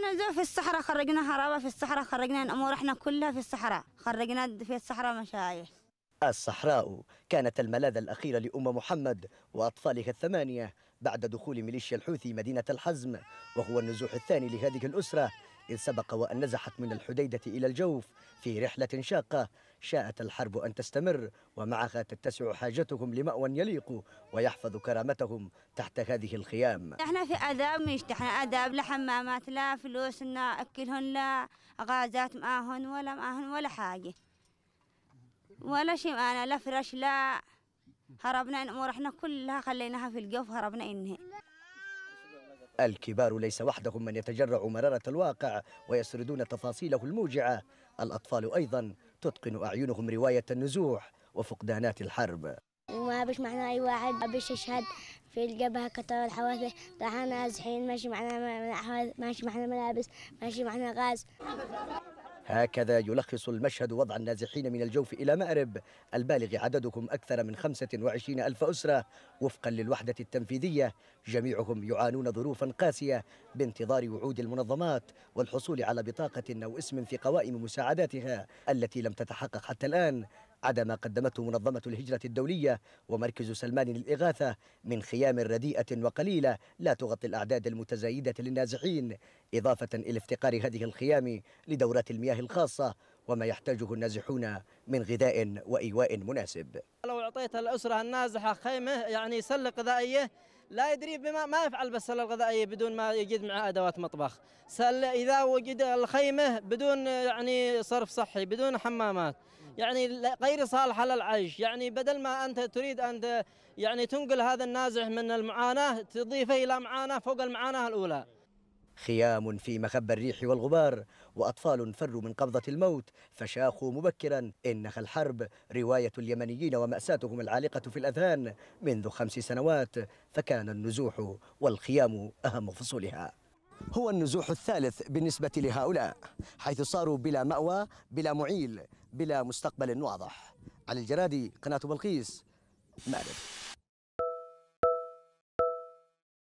كنا زي في الصحراء خرجنا حرابة في الصحراء خرجنا الأمور إحنا كلها في الصحراء خرجنا في الصحراء مشايخ الصحراء كانت الملاذ الأخير لأم محمد وأطفالها الثمانية بعد دخول ميليشيا الحوثي مدينة الحزم وهو النزوح الثاني لهذه الأسرة إن سبق وأن نزحت من الحديدة إلى الجوف في رحلة شاقة شاءت الحرب أن تستمر ومعها تتسع حاجتهم لمأوى يليق ويحفظ كرامتهم تحت هذه الخيام احنا في أذاب مشت احنا لحمامات لا حمامات لا فلوس لا أكلهن لا غازات معاهن ولا معاهن ولا حاجة ولا شيء أنا لا فرش لا هربنا أمور احنا كلها خليناها في الجوف هربنا إنها الكبار ليس وحدهم من يتجرع مرارة الواقع ويسردون تفاصيله الموجعة الأطفال أيضا تتقن أعينهم رواية النزوح وفقدانات الحرب وما بش معنا أي واحد بش يشهد في الجبهة كتر الحوادث طحنا زحين ماشي معنا ماشي معنا ملابس ماشي معنا غاز هكذا يلخص المشهد وضع النازحين من الجوف إلى مأرب البالغ عددهم أكثر من 25 ألف أسرة وفقا للوحدة التنفيذية جميعهم يعانون ظروفا قاسية بانتظار وعود المنظمات والحصول على بطاقة أو اسم في قوائم مساعداتها التي لم تتحقق حتى الآن عدا ما قدمته منظمة الهجرة الدولية ومركز سلمان للإغاثة من خيام رديئة وقليلة لا تغطي الأعداد المتزايدة للنازحين إضافة إلى افتقار هذه الخيام لدورات المياه الخاصة وما يحتاجه النازحون من غذاء وإيواء مناسب لو أعطيت الأسرة النازحة خيمة يعني سلة غذائية لا يدري بما ما يفعل بالسله الغذائيه بدون ما يجد معه ادوات مطبخ سل اذا وجد الخيمه بدون يعني صرف صحي بدون حمامات يعني غير صالحه للعيش يعني بدل ما انت تريد ان يعني تنقل هذا النازح من المعاناه تضيفه الى معاناه فوق المعاناه الاولى خيام في مخب الريح والغبار وأطفال فروا من قبضة الموت فشاخوا مبكرا إنها الحرب رواية اليمنيين ومأساتهم العالقة في الأذهان منذ خمس سنوات فكان النزوح والخيام أهم فصولها هو النزوح الثالث بالنسبة لهؤلاء حيث صاروا بلا مأوى بلا معيل بلا مستقبل واضح علي الجرادي قناة بلقيس مأرب